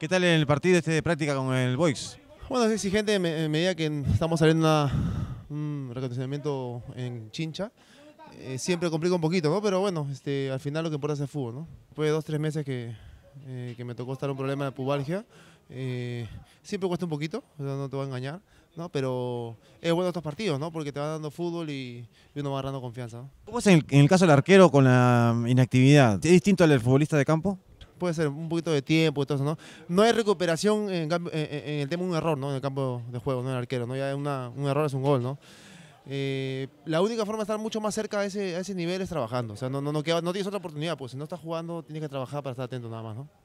¿Qué tal en el partido este de práctica con el Boys? Bueno, es exigente en medida que estamos saliendo una, un reconocimiento en Chincha. Eh, siempre complica un poquito, ¿no? Pero bueno, este, al final lo que importa es el fútbol, ¿no? Fue dos, tres meses que, eh, que me tocó estar un problema de pubalgia, eh, siempre cuesta un poquito, no te voy a engañar, ¿no? Pero es bueno estos partidos, ¿no? Porque te van dando fútbol y, uno va agarrando confianza. ¿Cómo es en el, en el caso del arquero con la inactividad? ¿Es distinto al del futbolista de campo? puede ser un poquito de tiempo y todo eso, ¿no? No hay recuperación en, el tema un error, ¿no? En el campo de juego, ¿no? El arquero, ¿no? Ya una, un error es un gol, ¿no? Eh, la única forma de estar mucho más cerca a ese, a ese nivel es trabajando. O sea, no, no, no tienes otra oportunidad, pues si no estás jugando, tienes que trabajar para estar atento nada más, ¿no?